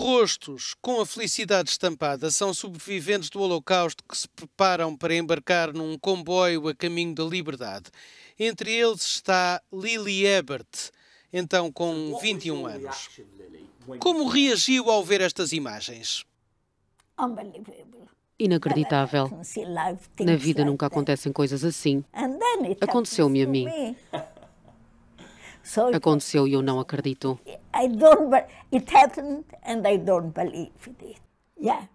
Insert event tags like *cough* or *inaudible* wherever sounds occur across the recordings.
rostos com a felicidade estampada são sobreviventes do Holocausto que se preparam para embarcar num comboio a caminho da liberdade. Entre eles está Lily Ebert, então com 21 anos. Como reagiu ao ver estas imagens? Inacreditável. Na vida nunca acontecem coisas assim. Aconteceu-me a mim. Aconteceu e eu não acredito. I don't, it happened and I don't believe it. Yeah.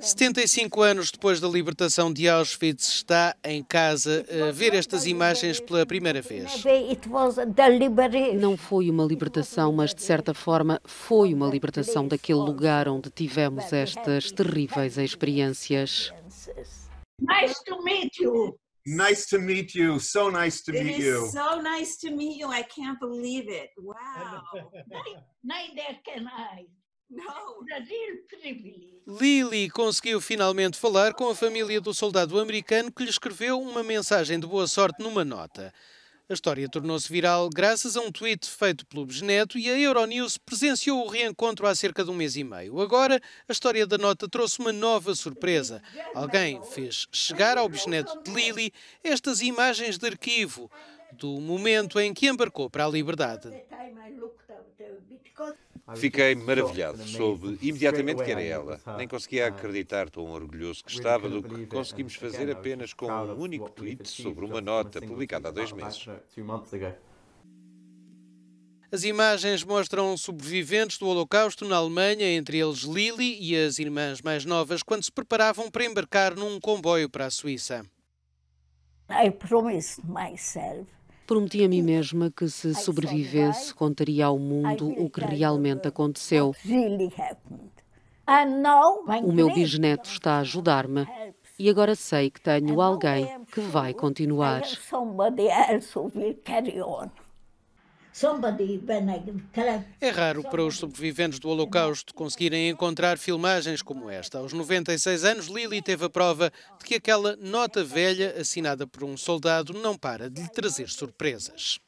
75 anos depois da libertação de Auschwitz, está em casa a ver estas imagens pela primeira vez. Não foi uma libertação, mas de certa forma foi uma libertação daquele lugar onde tivemos estas terríveis experiências. Nice to meet you. Nice to meet you. So nice to it meet you. So nice to meet you. I can't believe it. Wow. *laughs* Neither can I. Lily conseguiu finalmente falar com a família do soldado americano que lhe escreveu uma mensagem de boa sorte numa nota. A história tornou-se viral graças a um tweet feito pelo Bisneto e a Euronews presenciou o reencontro há cerca de um mês e meio. Agora, a história da nota trouxe uma nova surpresa. Alguém fez chegar ao Bisneto de Lili estas imagens de arquivo do momento em que embarcou para a liberdade. Fiquei maravilhado, soube imediatamente que era ela. Nem conseguia ah. acreditar tão orgulhoso que estava do que conseguimos fazer apenas tipo, com um único tweet sobre uma nota publicada há dois meses. As imagens mostram sobreviventes do Holocausto na Alemanha, entre eles Lili e as irmãs mais novas, quando se preparavam para embarcar num comboio para a Suíça. I promised myself Prometi a mim mesma que se sobrevivesse, contaria ao mundo o que realmente aconteceu. Ah, o meu bisneto está a ajudar-me e agora sei que tenho ah, alguém é, que vai continuar. É raro para os sobreviventes do Holocausto conseguirem encontrar filmagens como esta. Aos 96 anos, Lily teve a prova de que aquela nota velha assinada por um soldado não para de lhe trazer surpresas.